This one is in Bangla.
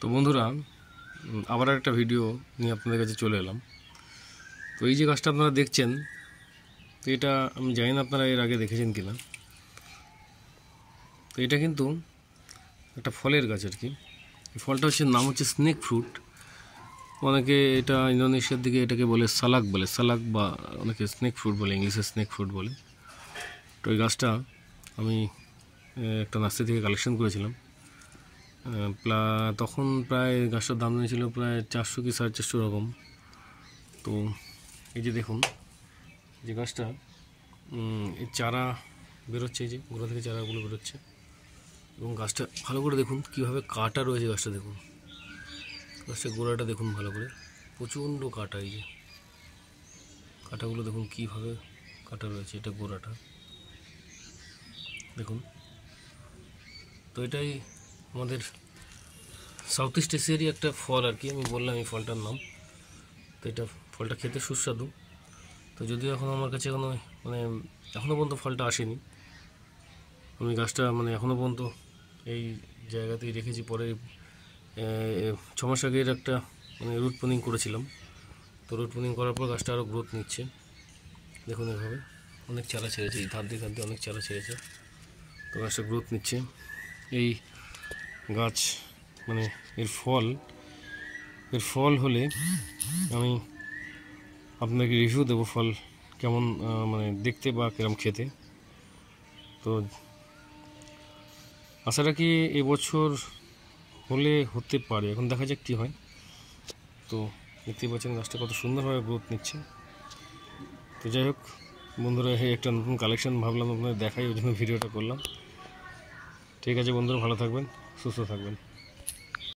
তো বন্ধুরা আবার একটা ভিডিও নিয়ে আপনাদের কাছে চলে এলাম তো এই যে গাছটা আপনারা দেখছেন তো এটা আমি জানি না আপনারা এর আগে দেখেছেন কিনা তো এটা কিন্তু একটা ফলের গাছ আর কি ফলটা হচ্ছে নাম হচ্ছে স্নেক ফ্রুট অনেকে এটা ইন্দোনেশিয়ার দিকে এটাকে বলে সালাক বলে সালাক বা অনেকে স্নেক ফ্রুট বলে ইংলিশে স্নেক ফ্রুট বলে তো ওই গাছটা আমি একটা নাস্তি থেকে কালেকশন করেছিলাম প্লা তখন প্রায় গাছটার দাম ছিল প্রায় চারশো কি সাড়ে চারশো রকম তো এই যে দেখুন যে গাছটা চারা বেরোচ্ছে এই যে গোড়া থেকে চারাগুলো বেরোচ্ছে এবং গাছটা ভালো করে দেখুন কিভাবে কাটা রয়েছে গাছটা দেখুন গাছটার গোড়াটা দেখুন ভালো করে প্রচণ্ড কাটা এই যে কাটাগুলো দেখুন কীভাবে কাটা রয়েছে এটা গোড়াটা দেখুন তো এটাই আমাদের সাউথ ইস্ট এশিয়ারই একটা ফল আর কি আমি বললাম এই ফলটার নাম তো এটা ফলটা খেতে সুস্বাদু তো যদিও এখন আমার কাছে এখনও মানে এখনও পর্যন্ত ফলটা আসেনি আমি গাছটা মানে এখনও পর্যন্ত এই জায়গাতেই রেখেছি পরে ছ মাস আগের একটা মানে রুট পোনিং করেছিলাম তো রুট পোনিং করার পর গাছটা আরও গ্রোথ নিচ্ছে দেখুন এভাবে অনেক চারা ছেড়েছে এই ধার দিয়ে ধার দিয়ে অনেক চারা ছেড়েছে তো গাছটা গ্রোথ নিচ্ছে এই গাছ মানে এর ফল এর ফল হলে আমি আপনাকে রিভিউ দেবো ফল কেমন মানে দেখতে বা কেরম খেতে তো আশা রাখি এবছর হলে হতে পারে এখন দেখা যাক কী হয় তো দেখতে পাচ্ছেন গাছটা কত সুন্দরভাবে গ্রোথ নিচ্ছে তো যাই হোক বন্ধুরা একটা নতুন কালেকশন ভাবলাম আপনাদের দেখাই ওই জন্য ভিডিওটা করলাম ঠিক আছে বন্ধুরা ভালো থাকবেন সুস্থ থাকবেন